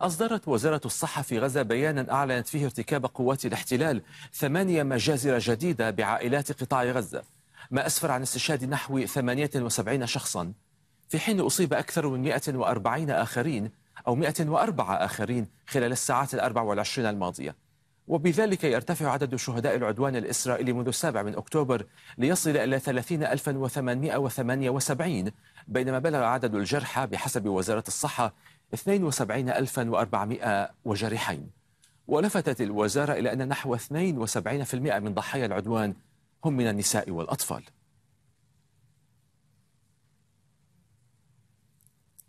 أصدرت وزارة الصحة في غزة بيانا أعلنت فيه ارتكاب قوات الاحتلال ثمانية مجازر جديدة بعائلات قطاع غزة ما أسفر عن استشهاد نحو 78 شخصا في حين أصيب أكثر من 140 آخرين أو 104 آخرين خلال الساعات الأربع والعشرين الماضية وبذلك يرتفع عدد شهداء العدوان الإسرائيلي منذ السابع من أكتوبر ليصل إلى 30878 بينما بلغ عدد الجرحى بحسب وزارة الصحة 72400 وجريحين ولفتت الوزارة إلى أن نحو 72% من ضحايا العدوان هم من النساء والأطفال